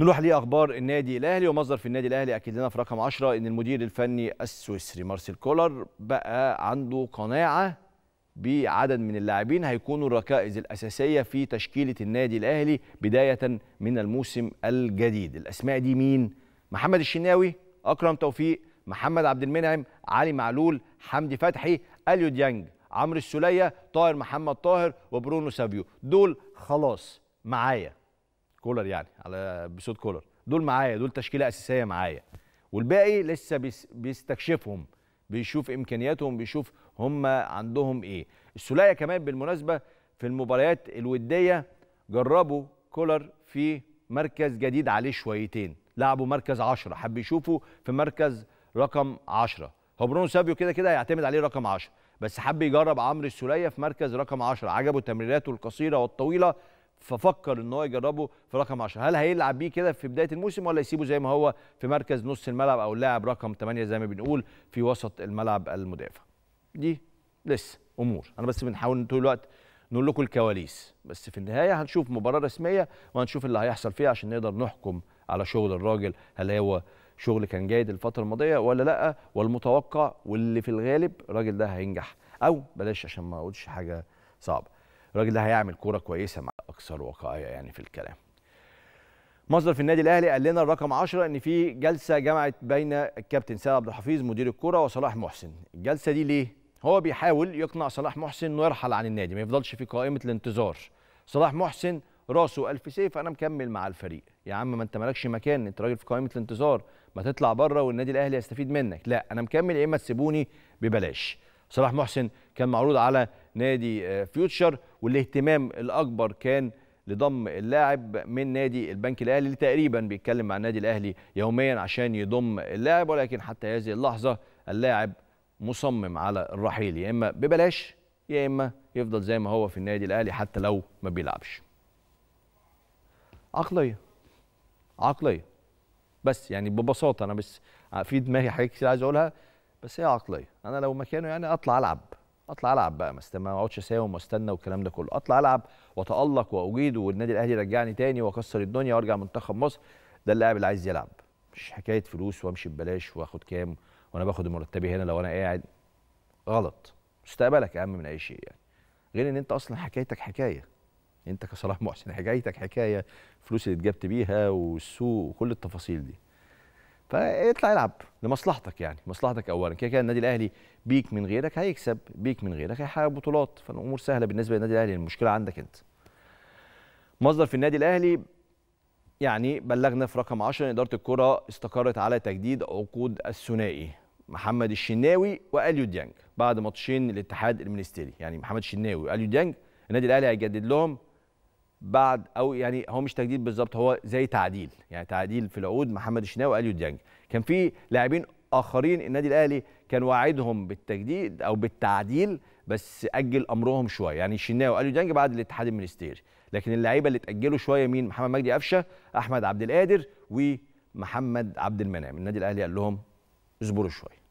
نروح لاخبار النادي الاهلي ومصدر في النادي الاهلي اكد لنا في رقم 10 ان المدير الفني السويسري مارسيل كولر بقى عنده قناعه بعدد من اللاعبين هيكونوا الركائز الاساسيه في تشكيله النادي الاهلي بدايه من الموسم الجديد الاسماء دي مين محمد الشناوي اكرم توفيق محمد عبد المنعم علي معلول حمدي فتحي اليو ديانج عمرو السوليه طاهر محمد طاهر وبرونو سابيو دول خلاص معايا كولر يعني على بصوت كولر دول معايا دول تشكيله اساسيه معايا والباقي لسه بيستكشفهم بيشوف امكانياتهم بيشوف هم عندهم ايه السوليه كمان بالمناسبه في المباريات الوديه جربوا كولر في مركز جديد عليه شويتين لعبوا مركز 10 حب يشوفه في مركز رقم 10 هو برونو سابيو كده كده هيعتمد عليه رقم 10 بس حب يجرب عمرو السوليه في مركز رقم 10 عجبه تمريراته القصيره والطويله ففكر ان هو يجربه في رقم 10 هل هيلعب بيه كده في بدايه الموسم ولا يسيبه زي ما هو في مركز نص الملعب او اللاعب رقم 8 زي ما بنقول في وسط الملعب المدافع دي لسه امور انا بس بنحاول طول الوقت نقول لكم الكواليس بس في النهايه هنشوف مباراه رسميه وهنشوف اللي هيحصل فيها عشان نقدر نحكم على شغل الراجل هل هو شغل كان جيد الفتره الماضيه ولا لا والمتوقع واللي في الغالب الراجل ده هينجح او بلاش عشان ما اقولش حاجه صعبه الراجل ده هيعمل كوره كويسه مع اكثر واقعيه يعني في الكلام مصدر في النادي الاهلي قال لنا الرقم 10 ان في جلسه جمعت بين الكابتن سيد عبد الحفيظ مدير الكوره وصلاح محسن الجلسه دي ليه هو بيحاول يقنع صلاح محسن انه يرحل عن النادي ما يفضلش في قائمه الانتظار صلاح محسن راسه الف سيف انا مكمل مع الفريق يا عم ما انت مالكش مكان انت راجل في قائمه الانتظار ما تطلع بره والنادي الاهلي يستفيد منك لا انا مكمل يا اما تسيبوني ببلاش صلاح محسن كان معروض على نادي آه، فيوتشر والاهتمام الاكبر كان لضم اللاعب من نادي البنك الاهلي اللي تقريبا بيتكلم مع النادي الاهلي يوميا عشان يضم اللاعب ولكن حتى هذه اللحظه اللاعب مصمم على الرحيل يا اما ببلاش يا اما يفضل زي ما هو في النادي الاهلي حتى لو ما بيلعبش. عقليه عقليه بس يعني ببساطه انا بس في دماغي حاجات كتير عايز اقولها بس هي عقليه انا لو مكانه يعني اطلع العب اطلع العب بقى ما اقعدش اساوم واستنى والكلام ده كله اطلع العب واتالق واجيد والنادي الاهلي يرجعني تاني واكسر الدنيا وارجع منتخب مصر ده اللاعب اللي عايز يلعب مش حكايه فلوس وامشي ببلاش واخد كام وانا باخد مرتبي هنا لو انا قاعد غلط مستقبلك اهم من اي شيء يعني غير ان انت اصلا حكايتك حكايه انت كصلاح محسن حكايتك حكايه فلوس اللي اتجبت بيها والسوق وكل التفاصيل دي فاطلع العب لمصلحتك يعني مصلحتك اولا كده كده النادي الاهلي بيك من غيرك هيكسب بيك من غيرك هيحقق بطولات فالامور سهله بالنسبه للنادي الاهلي المشكله عندك انت مصدر في النادي الاهلي يعني بلغنا في رقم 10 اداره الكره استقرت على تجديد عقود الثنائي محمد الشناوي واليو ديانج بعد ماتشين الاتحاد المنستيري يعني محمد الشناوي واليو ديانج النادي الاهلي هيجدد لهم بعد او يعني هو مش تجديد بالظبط هو زي تعديل يعني تعديل في العقود محمد الشناوي واليو ديانج كان في لاعبين اخرين النادي الاهلي كان واعدهم بالتجديد او بالتعديل بس اجل امرهم شويه يعني الشناوي واليو ديانج بعد الاتحاد المنستيري لكن اللعيبه اللي تاجلوا شويه مين محمد مجدي قفشه احمد عبد القادر ومحمد عبد المنعم النادي الاهلي قال لهم اصبروا شويه